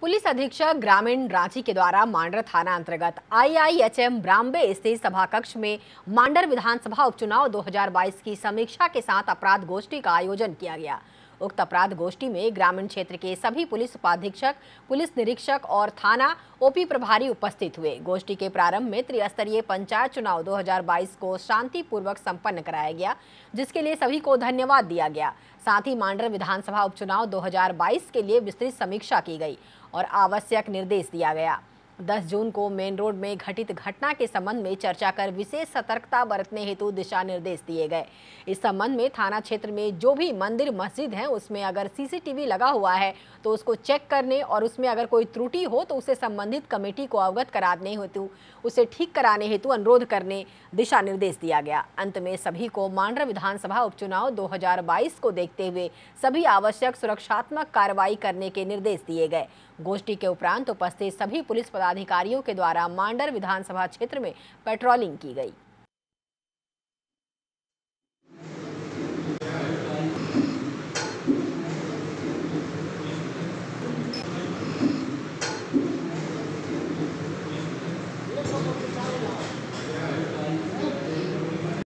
police अधीक्षक ग्रामीण रांची के द्वारा मांडर थाना अंतर्गत आईआईएचएम ब्राम्बे स्थित सभाकक्ष में मांडर विधानसभा उपचुनाव 2022 की समीक्षा के साथ अपराध गोष्ठी का आयोजन किया गया उक्त अपराध गोष्ठी में ग्रामीण क्षेत्र के सभी पुलिस उपाधीक्षक पुलिस निरीक्षक और थाना ओपी प्रभारी उपस्थित हुए गोष्ठी के प्रारंभ में त्रिस्तरीय पंचायत चुनाव 2022 को शांतिपूर्वक संपन्न कराया गया जिसके लिए सभी को धन्यवाद दिया गया साथ ही मांडर विधानसभा उपचुनाव दो के लिए विस्तृत समीक्षा की गई और आवश्यक निर्देश दिया गया 10 जून को मेन रोड में घटित घटना के संबंध में चर्चा कर विशेष सतर्कता बरतने हेतु दिशा निर्देश दिए गए इस संबंध में थाना क्षेत्र में जो भी मंदिर मस्जिद है उसमें अगर सीसीटीवी लगा हुआ है तो उसको चेक करने और उसमें अगर कोई त्रुटि हो तो उसे संबंधित कमेटी को अवगत कराने हेतु उसे ठीक कराने हेतु अनुरोध करने दिशा निर्देश दिया गया अंत में सभी को मांडर विधानसभा उपचुनाव दो को देखते हुए सभी आवश्यक सुरक्षात्मक कार्रवाई करने के निर्देश दिए गए गोष्ठी के उपरांत उपस्थित सभी पुलिस पदाधिकारी अधिकारियों के द्वारा मांडर विधानसभा क्षेत्र में पेट्रोलिंग की गई